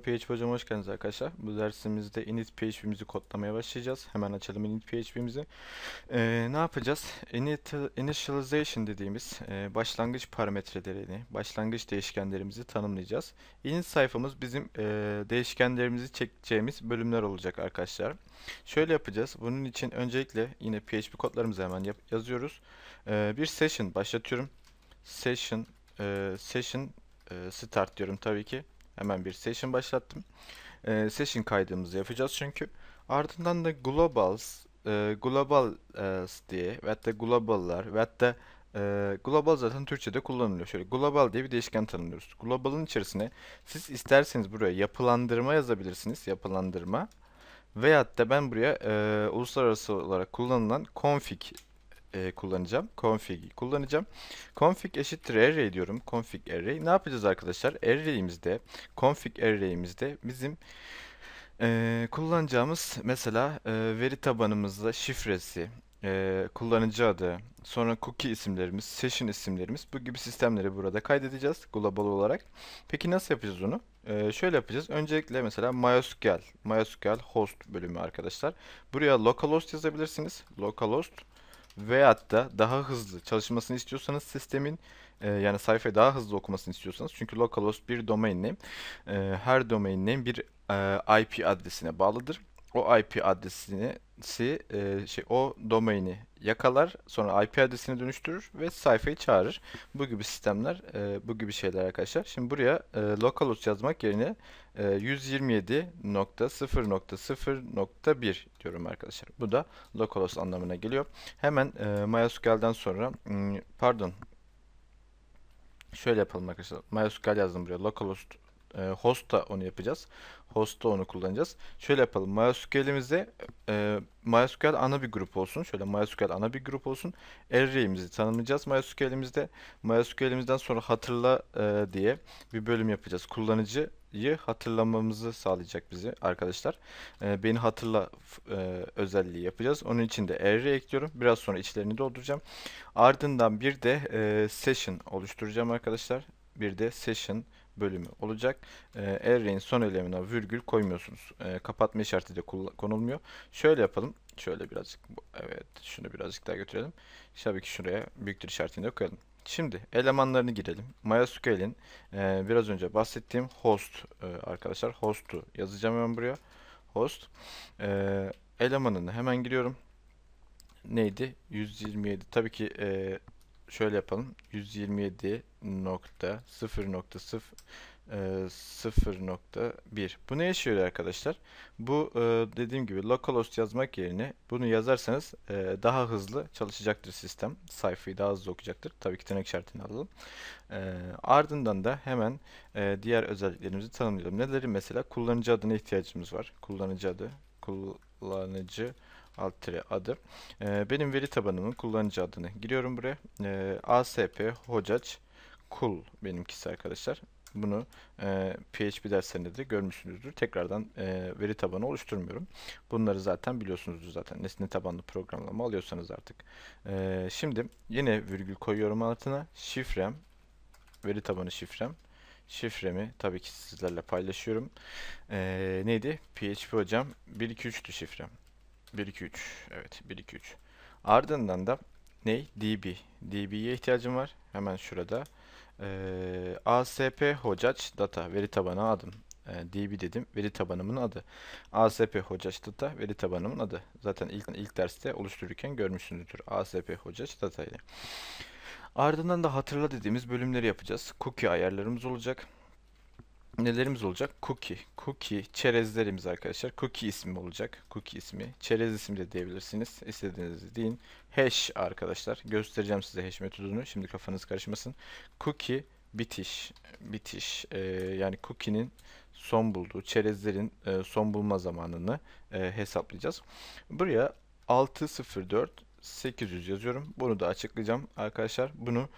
PHP hocam hoş geldiniz arkadaşlar. Bu dersimizde init PHP'mizi kodlamaya başlayacağız. Hemen açalım init PHP'mizi. Ee, ne yapacağız? Init, initialization dediğimiz e, başlangıç parametrelerini, başlangıç değişkenlerimizi tanımlayacağız. Init sayfamız bizim e, değişkenlerimizi çekeceğimiz bölümler olacak arkadaşlar. Şöyle yapacağız. Bunun için öncelikle yine PHP kodlarımızı hemen yap yazıyoruz. E, bir session başlatıyorum. Session e, session e, start diyorum tabii ki. Hemen bir session başlattım. E, session kaydımızı yapacağız çünkü. Ardından da globals, e, globals e, diye ve hatta global'lar ve hatta e, global zaten Türkçe'de kullanılıyor. Şöyle global diye bir değişken tanımlıyoruz. Global'ın içerisine siz isterseniz buraya yapılandırma yazabilirsiniz. Yapılandırma. Veyahut da ben buraya e, uluslararası olarak kullanılan config e, kullanacağım. Config'i kullanacağım. Config eşittir array diyorum. Config array. Ne yapacağız arkadaşlar? Array'imizde, config array'imizde bizim e, kullanacağımız mesela e, veri tabanımızda şifresi, e, kullanıcı adı, sonra cookie isimlerimiz, session isimlerimiz bu gibi sistemleri burada kaydedeceğiz global olarak. Peki nasıl yapacağız onu? E, şöyle yapacağız. Öncelikle mesela MySQL, MySQL host bölümü arkadaşlar. Buraya localhost yazabilirsiniz. Localhost. host veyahut da daha hızlı çalışmasını istiyorsanız sistemin e, yani sayfayı daha hızlı okumasını istiyorsanız çünkü localhost bir domain name e, her domain name bir e, IP adresine bağlıdır o IP adresini e, şey o domaini yakalar, sonra IP adresini dönüştürür ve sayfayı çağırır. Bu gibi sistemler, e, bu gibi şeyler arkadaşlar. Şimdi buraya e, localhost yazmak yerine 127.0.0.1 diyorum arkadaşlar. Bu da localhost anlamına geliyor. Hemen e, MySQL'den sonra hmm, pardon şöyle yapalım arkadaşlar. MySQL yazdım buraya. Localhost e, host'ta onu yapacağız. Host'ta onu kullanacağız. Şöyle yapalım. MySQL'imize e, MySQL ana bir grup olsun. Şöyle MySQL ana bir grup olsun. Array'imizi tanımlayacağız MySQL'imizde. MySQL'imizden sonra hatırla e, diye bir bölüm yapacağız. Kullanıcıyı hatırlamamızı sağlayacak bizi arkadaşlar. E, beni hatırla e, özelliği yapacağız. Onun için de array ekliyorum. Biraz sonra içlerini dolduracağım. Ardından bir de e, session oluşturacağım arkadaşlar bir de session bölümü olacak. Ee, Array'in son elemine virgül koymuyorsunuz. Ee, kapatma işareti de konulmuyor. Şöyle yapalım. Şöyle birazcık evet şunu birazcık daha götürelim. Tabii ki şuraya büyüktür işaretini de koyalım. Şimdi elemanlarını girelim. MySQL'in e, biraz önce bahsettiğim host e, arkadaşlar host'u yazacağım ben buraya. Host e, elemanını hemen giriyorum. Neydi? 127. Tabii ki e, şöyle yapalım. 127.0.0.1 e, Bu ne yaşıyor arkadaşlar? Bu e, dediğim gibi localhost yazmak yerine bunu yazarsanız e, daha hızlı çalışacaktır sistem. Sayfayı daha hızlı okuyacaktır. Tabii ki tırnak işaretini alalım. ardından da hemen diğer özelliklerimizi tanımlayalım. Neleri mesela? Kullanıcı adına ihtiyacımız var. Kullanıcı adı. Kullanıcı adı alt tire adı. E, ee, benim veri tabanımın kullanıcı adını giriyorum buraya. E, ee, ASP hocaç kul cool benimkisi arkadaşlar. Bunu e, PHP derslerinde de görmüşsünüzdür. Tekrardan e, veri tabanı oluşturmuyorum. Bunları zaten biliyorsunuzdur zaten. Nesne tabanlı programlama alıyorsanız artık. E, şimdi yine virgül koyuyorum altına. Şifrem, veri tabanı şifrem. Şifremi tabii ki sizlerle paylaşıyorum. E, neydi? PHP hocam 123'tü şifrem. 1 2 3. Evet 1 2 3. Ardından da ne? DB. DB'ye ihtiyacım var. Hemen şurada. Ee, ASP Hocaç Data veri tabanı adım. Ee, DB dedim. Veri tabanımın adı. ASP Hocaç Data veri tabanımın adı. Zaten ilk ilk derste oluştururken görmüşsünüzdür. ASP Hocaç Data ile. Ardından da hatırla dediğimiz bölümleri yapacağız. Cookie ayarlarımız olacak nelerimiz olacak? Cookie. Cookie çerezlerimiz arkadaşlar. Cookie ismi olacak. Cookie ismi. Çerez ismi de diyebilirsiniz. İstediğinizi deyin. Hash arkadaşlar. Göstereceğim size hash metodunu. Şimdi kafanız karışmasın. Cookie bitiş. Bitiş. Ee, yani cookie'nin son bulduğu çerezlerin e, son bulma zamanını e, hesaplayacağız. Buraya 604 800 yazıyorum. Bunu da açıklayacağım arkadaşlar. Bunu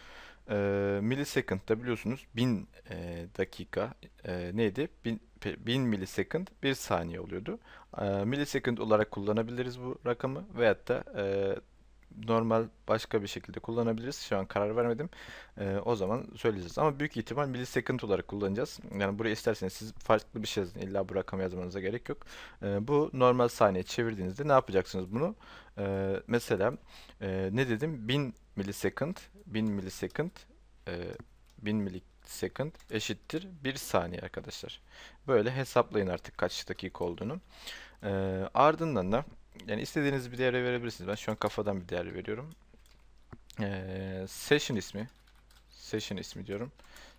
e, ee, millisekundda biliyorsunuz 1000 e, dakika e, neydi? 1000, 1000 milisekund 1 saniye oluyordu. E, ee, milisekund olarak kullanabiliriz bu rakamı veyahut da e, normal başka bir şekilde kullanabiliriz. Şu an karar vermedim. E, o zaman söyleyeceğiz. Ama büyük ihtimal millisecond olarak kullanacağız. Yani buraya isterseniz siz farklı bir şey yazın. İlla bu rakamı yazmanıza gerek yok. E, bu normal saniye çevirdiğinizde ne yapacaksınız bunu? E, mesela e, ne dedim? 1000 milisekund 1000 milisekund e, 1000 milisekund eşittir 1 saniye arkadaşlar. Böyle hesaplayın artık kaç dakika olduğunu. E, ardından da yani istediğiniz bir değere verebilirsiniz. Ben şu an kafadan bir değer veriyorum. E, session ismi session ismi diyorum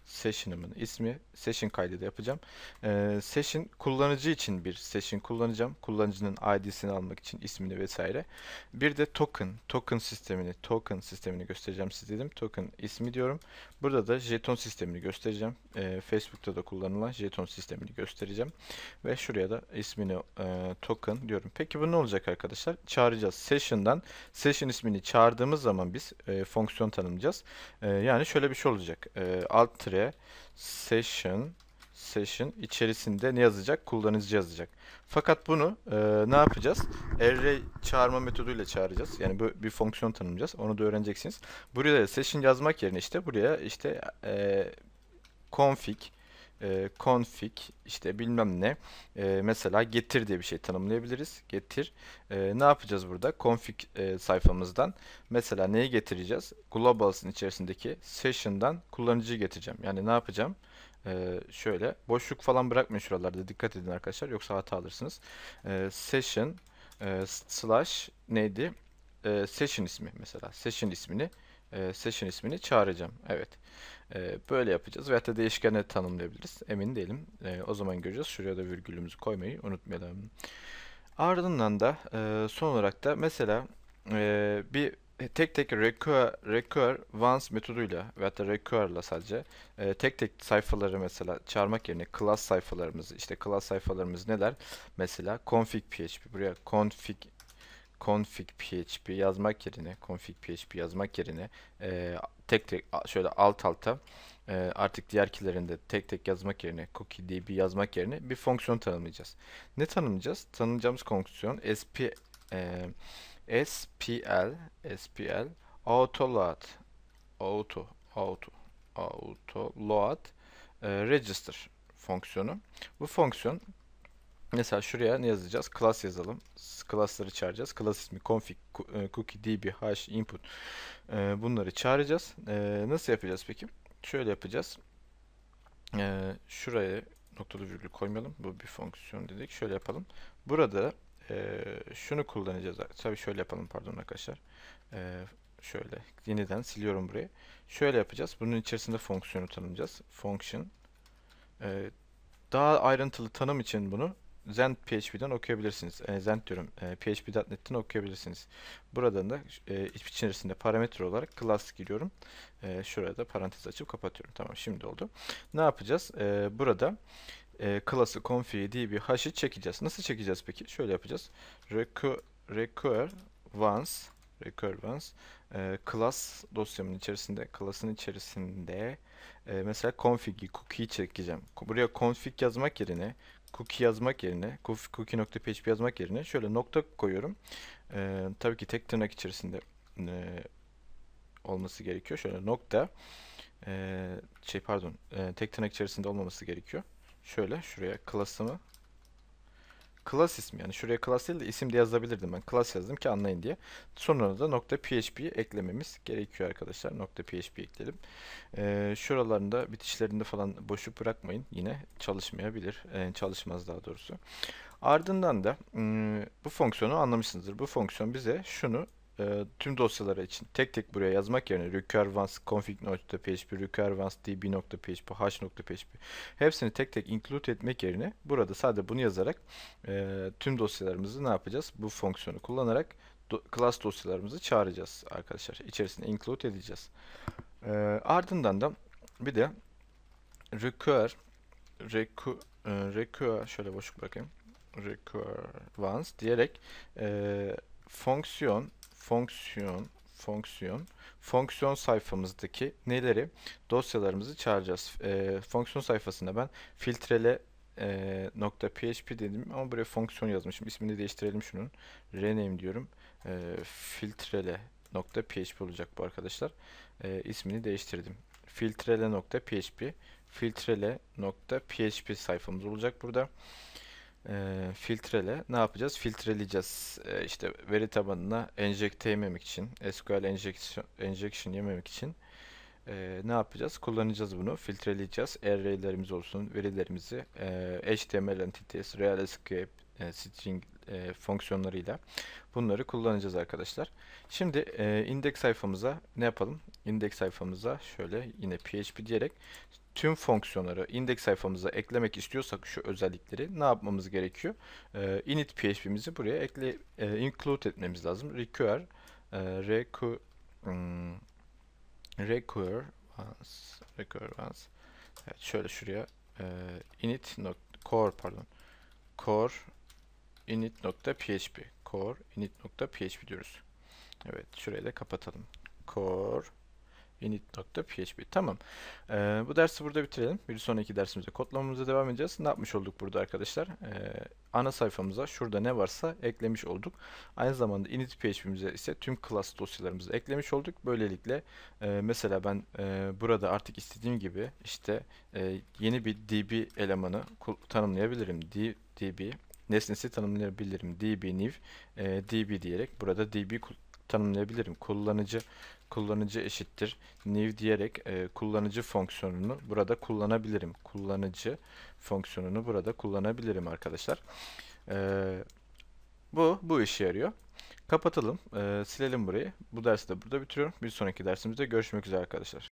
session'ımın ismi session kaydı da yapacağım. Ee, session kullanıcı için bir session kullanacağım. Kullanıcının ID'sini almak için ismini vesaire. Bir de token, token sistemini, token sistemini göstereceğim size dedim. Token ismi diyorum. Burada da jeton sistemini göstereceğim. Ee, Facebook'ta da kullanılan jeton sistemini göstereceğim. Ve şuraya da ismini e, token diyorum. Peki bu ne olacak arkadaşlar? Çağıracağız session'dan. Session ismini çağırdığımız zaman biz e, fonksiyon tanımlayacağız. E, yani şöyle bir şey olacak. E, alt filtre session session içerisinde ne yazacak? Kullanıcı yazacak. Fakat bunu e, ne yapacağız? Array çağırma metoduyla çağıracağız. Yani bu bir fonksiyon tanımlayacağız. Onu da öğreneceksiniz. Buraya session yazmak yerine işte buraya işte e, config e, config işte bilmem ne e, mesela getir diye bir şey tanımlayabiliriz. Getir. E, ne yapacağız burada? Config e, sayfamızdan mesela neyi getireceğiz? Globals'ın içerisindeki session'dan kullanıcıyı getireceğim. Yani ne yapacağım? Ee, şöyle boşluk falan bırakmayın şuralarda dikkat edin arkadaşlar yoksa hata alırsınız. Ee, session e, slash neydi? Ee, session ismi mesela. Session ismini e, session ismini çağıracağım. Evet. Ee, böyle yapacağız. Veyahut da değişkenleri tanımlayabiliriz. Emin değilim. Ee, o zaman göreceğiz. Şuraya da virgülümüzü koymayı unutmayalım. Ardından da e, son olarak da mesela e, bir tek tek recur, recur once metoduyla veyahut da recur'la sadece e, tek tek sayfaları mesela çağırmak yerine class sayfalarımızı işte class sayfalarımız neler? Mesela config php buraya config config php yazmak yerine config php yazmak yerine tek tek şöyle alt alta e, artık diğer kilerinde tek tek yazmak yerine cookie bir yazmak yerine bir fonksiyon tanımlayacağız. Ne tanımlayacağız? Tanımlayacağımız fonksiyon sp e, spl spl load, auto auto autoload e, register fonksiyonu. Bu fonksiyon Mesela şuraya ne yazacağız? Class yazalım. Class'ları çağıracağız. Class ismi config, e, cookie, db, hash, input. E, bunları çağıracağız. E, nasıl yapacağız peki? Şöyle yapacağız. şuraya noktalı virgül koymayalım. Bu bir fonksiyon dedik. Şöyle yapalım. Burada şunu kullanacağız. Tabii şöyle yapalım pardon arkadaşlar. şöyle yeniden siliyorum burayı. Şöyle yapacağız. Bunun içerisinde fonksiyonu tanımlayacağız. Function. daha ayrıntılı tanım için bunu Zend PHP'den okuyabilirsiniz. E, Zend diyorum. E, PHP.NET'ten okuyabilirsiniz. Buradan da e, içerisinde parametre olarak class giriyorum. E, şuraya da parantez açıp kapatıyorum. Tamam şimdi oldu. Ne yapacağız? E, burada e, class'ı config diye bir hash'i çekeceğiz. Nasıl çekeceğiz peki? Şöyle yapacağız. Recur, recur once e, class dosyamın içerisinde class'ın içerisinde e, mesela config'i cookie'yi çekeceğim. Buraya config yazmak yerine cookie yazmak yerine cookie.php yazmak yerine şöyle nokta koyuyorum. Ee, tabii ki tek tırnak içerisinde e, olması gerekiyor. Şöyle nokta e, şey pardon e, tek tırnak içerisinde olmaması gerekiyor. Şöyle şuraya klasımı Class ismi yani şuraya class değil de isim de yazabilirdim ben. Class yazdım ki anlayın diye. Sonra da nokta .php eklememiz gerekiyor arkadaşlar. Nokta .php ekledim. Ee, şuralarında bitişlerinde falan boşu bırakmayın. Yine çalışmayabilir. Ee, çalışmaz daha doğrusu. Ardından da hmm, bu fonksiyonu anlamışsınızdır. Bu fonksiyon bize şunu e, tüm dosyalar için tek tek buraya yazmak yerine recurvance config.php, recurvance db.php, h.php hepsini tek tek include etmek yerine burada sadece bunu yazarak e, tüm dosyalarımızı ne yapacağız? Bu fonksiyonu kullanarak do class dosyalarımızı çağıracağız arkadaşlar. İçerisine include edeceğiz. E, ardından da bir de recur recur, e, recur şöyle boşluk bırakayım recurvance diyerek e, fonksiyon fonksiyon fonksiyon fonksiyon sayfamızdaki neleri dosyalarımızı çağıracağız. E, fonksiyon sayfasında ben filtrele e, nokta .php dedim ama buraya fonksiyon yazmışım. İsmini değiştirelim şunun. rename diyorum. E, filtrele nokta .php olacak bu arkadaşlar. E, ismini değiştirdim. filtrele nokta .php filtrele nokta .php sayfamız olacak burada e, filtrele ne yapacağız? Filtreleyeceğiz. E, işte veri tabanına enjekte yememek için, SQL injection enjection yememek için e, ne yapacağız? Kullanacağız bunu. Filtreleyeceğiz. Array'lerimiz olsun, verilerimizi e, HTML entities, RealScape, e, string e, fonksiyonlarıyla bunları kullanacağız arkadaşlar. Şimdi e, index sayfamıza ne yapalım? Index sayfamıza şöyle yine PHP diyerek tüm fonksiyonları indeks sayfamıza eklemek istiyorsak şu özellikleri ne yapmamız gerekiyor? E, init php'mizi buraya ekle e, include etmemiz lazım. Require e, requ, hmm, require once, require once. Evet, şöyle şuraya e, init core pardon. core init.php core init.php diyoruz. Evet, şurayı da kapatalım. core init.php. Tamam. Ee, bu dersi burada bitirelim. Bir sonraki dersimizde kodlamamıza devam edeceğiz. Ne yapmış olduk burada arkadaşlar? Ee, ana sayfamıza şurada ne varsa eklemiş olduk. Aynı zamanda init.php'mize ise tüm class dosyalarımızı eklemiş olduk. Böylelikle e, mesela ben e, burada artık istediğim gibi işte e, yeni bir db elemanı tanımlayabilirim. D, db nesnesi tanımlayabilirim. db new e, db diyerek burada db tanımlayabilirim. Kullanıcı kullanıcı eşittir new diyerek e, kullanıcı fonksiyonunu burada kullanabilirim. Kullanıcı fonksiyonunu burada kullanabilirim arkadaşlar. E, bu bu işe yarıyor. Kapatalım, e, silelim burayı. Bu dersi de burada bitiriyorum. Bir sonraki dersimizde görüşmek üzere arkadaşlar.